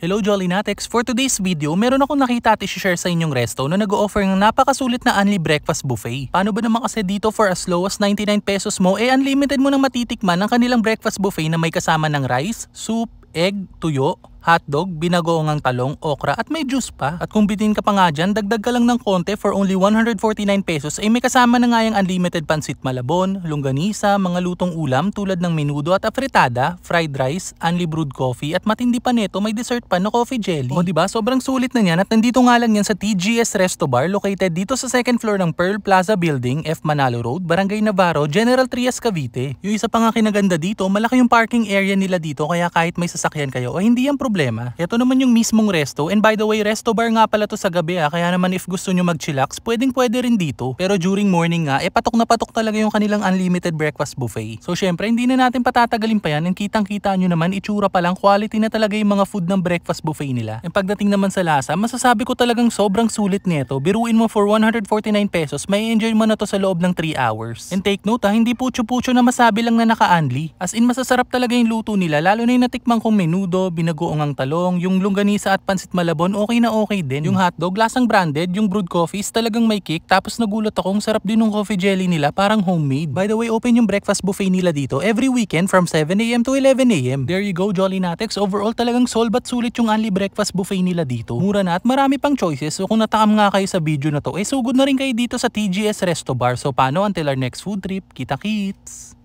Hello Jolly Natex! For today's video, meron akong nakita at isi-share sa inyong resto na nag-o-offer ng napakasulit na Unli Breakfast Buffet. Paano ba naman kasi dito for as low as 99 pesos mo, eh unlimited mo nang matitikman ang kanilang breakfast buffet na may kasama ng rice, soup, egg, tuyo, hotdog, binagoong ang talong, okra at may juice pa. At kung bitin ka pa nga dyan, dagdag ka lang ng konti for only 149 pesos ay may kasama na nga yung unlimited pansit malabon, longganisa, mga lutong ulam tulad ng menudo at afritada, fried rice, unli brewed coffee at matindi pa neto may dessert pa na coffee jelly. O ba diba, sobrang sulit na yan at nandito nga lang yan sa TGS Resto Bar located dito sa second floor ng Pearl Plaza Building, F Manalo Road, Barangay Navarro, General Trias, Cavite. Yung isa pa nga kinaganda dito, malaki yung parking area nila dito kaya kahit may sasakyan kayo o hindi yan problema. Ito naman yung mismong resto. And by the way, resto bar nga pala to sa gabi ha. Ah. Kaya naman if gusto nyo mag-chillax, pwedeng pwede rin dito. Pero during morning nga, eh patok na patok talaga yung kanilang unlimited breakfast buffet. So syempre, hindi na natin patatagalin pa yan. And kitang-kita nyo naman, itsura pa lang, quality na talaga yung mga food ng breakfast buffet nila. And pagdating naman sa lasa, masasabi ko talagang sobrang sulit nito. Biruin mo for 149 pesos, may enjoy mo na to sa loob ng 3 hours. And take note ha, ah, hindi pucho-pucho na masabi lang na naka-unli. As in, masasarap talaga yung luto nila, lalo na yung natikmang kong menudo, binagoong talong ang talong, yung longganisa at pansit malabon okay na okay din. Yung hotdog lasang branded, yung brewed coffee is talagang may kick tapos nagulat ako, akong sarap din ng coffee jelly nila parang homemade. By the way, open yung breakfast buffet nila dito every weekend from 7am to 11am. There you go, Jolly Natex. Overall talagang sold but sulit yung only breakfast buffet nila dito. Mura na at marami pang choices so kung natakam nga kayo sa video na to, eh sugod na rin kayo dito sa TGS Resto Bar. So paano until our next food trip? Kita kits!